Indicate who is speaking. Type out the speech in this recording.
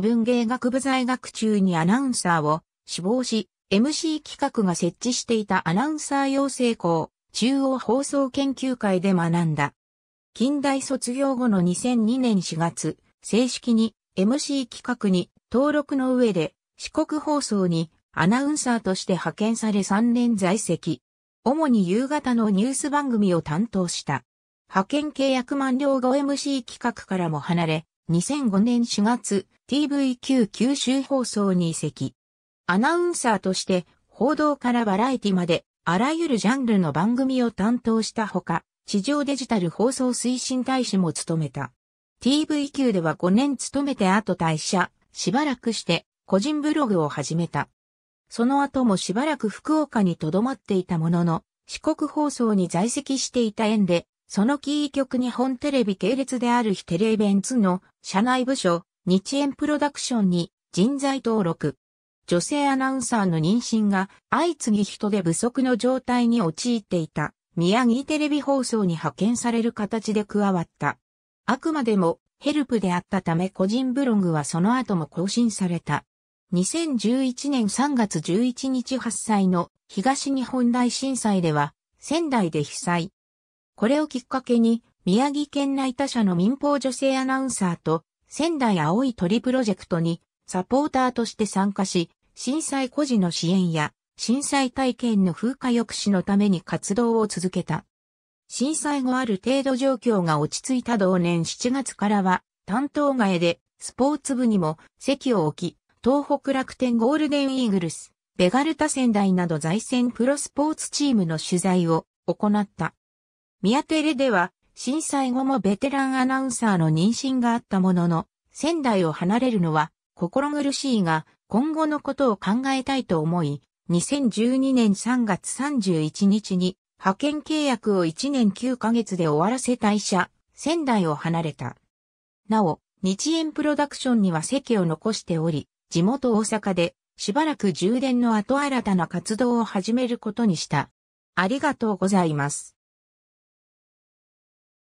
Speaker 1: 文芸学部在学中にアナウンサーを志望し、MC 企画が設置していたアナウンサー養成校、中央放送研究会で学んだ。近代卒業後の2002年4月、正式に MC 企画に登録の上で四国放送にアナウンサーとして派遣され3年在籍。主に夕方のニュース番組を担当した。派遣契約満了後 MC 企画からも離れ、2005年4月、TVQ 九州放送に移籍。アナウンサーとして、報道からバラエティまで、あらゆるジャンルの番組を担当したほか、地上デジタル放送推進大使も務めた。TVQ では5年勤めて後退社、しばらくして、個人ブログを始めた。その後もしばらく福岡に留まっていたものの、四国放送に在籍していた縁で、そのキー局日本テレビ系列である非テレベンツの社内部署、日円プロダクションに人材登録。女性アナウンサーの妊娠が相次ぎ人手不足の状態に陥っていた宮城テレビ放送に派遣される形で加わった。あくまでもヘルプであったため個人ブログはその後も更新された。2011年3月11日発災の東日本大震災では仙台で被災、これをきっかけに、宮城県内他社の民放女性アナウンサーと、仙台青い鳥プロジェクトに、サポーターとして参加し、震災孤児の支援や、震災体験の風化抑止のために活動を続けた。震災後ある程度状況が落ち着いた同年7月からは、担当外で、スポーツ部にも席を置き、東北楽天ゴールデンイーグルス、ベガルタ仙台など在線プロスポーツチームの取材を行った。宮テレでは、震災後もベテランアナウンサーの妊娠があったものの、仙台を離れるのは心苦しいが、今後のことを考えたいと思い、2012年3月31日に派遣契約を1年9ヶ月で終わらせ退社、仙台を離れた。なお、日円プロダクションには席を残しており、地元大阪でしばらく充電の後新たな活動を始めることにした。ありがとうございます。